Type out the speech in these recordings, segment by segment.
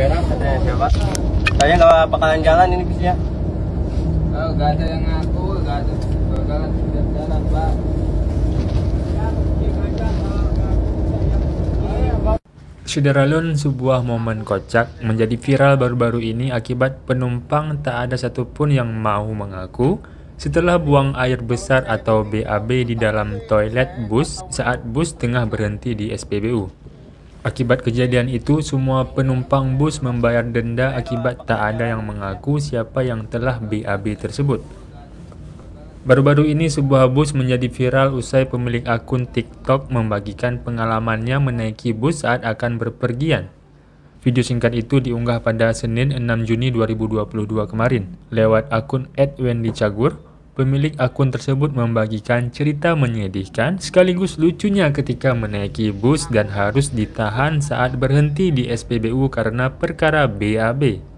berak katanya siapa nggak bakalan jalan ini bisnya oh, nggak ada yang ngaku gak ada bakalan tidak jalan pak Saudara sebuah momen kocak menjadi viral baru-baru ini akibat penumpang tak ada satupun yang mau mengaku setelah buang air besar atau BAB di dalam toilet bus saat bus tengah berhenti di SPBU. Akibat kejadian itu, semua penumpang bus membayar denda akibat tak ada yang mengaku siapa yang telah BAB tersebut. Baru-baru ini sebuah bus menjadi viral usai pemilik akun TikTok membagikan pengalamannya menaiki bus saat akan berpergian. Video singkat itu diunggah pada Senin 6 Juni 2022 kemarin lewat akun @wendycagur pemilik akun tersebut membagikan cerita menyedihkan sekaligus lucunya ketika menaiki bus dan harus ditahan saat berhenti di SPBU karena perkara BAB.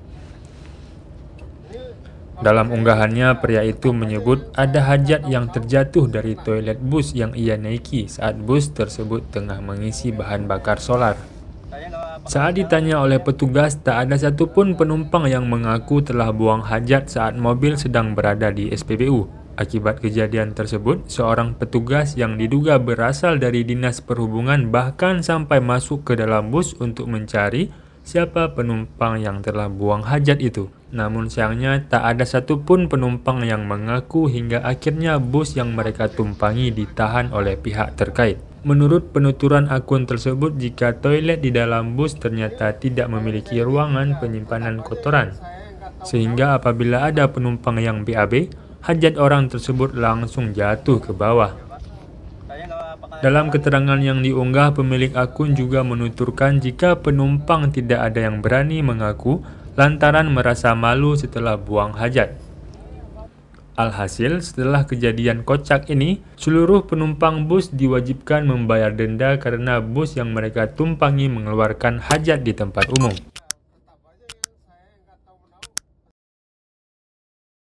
Dalam unggahannya, pria itu menyebut ada hajat yang terjatuh dari toilet bus yang ia naiki saat bus tersebut tengah mengisi bahan bakar solar. Saat ditanya oleh petugas, tak ada satupun penumpang yang mengaku telah buang hajat saat mobil sedang berada di SPBU. Akibat kejadian tersebut, seorang petugas yang diduga berasal dari Dinas Perhubungan bahkan sampai masuk ke dalam bus untuk mencari siapa penumpang yang telah buang hajat itu. Namun sayangnya tak ada satupun penumpang yang mengaku hingga akhirnya bus yang mereka tumpangi ditahan oleh pihak terkait. Menurut penuturan akun tersebut, jika toilet di dalam bus ternyata tidak memiliki ruangan penyimpanan kotoran, sehingga apabila ada penumpang yang BAB, hajat orang tersebut langsung jatuh ke bawah. Dalam keterangan yang diunggah, pemilik akun juga menuturkan jika penumpang tidak ada yang berani mengaku lantaran merasa malu setelah buang hajat. Alhasil, setelah kejadian kocak ini, seluruh penumpang bus diwajibkan membayar denda karena bus yang mereka tumpangi mengeluarkan hajat di tempat umum.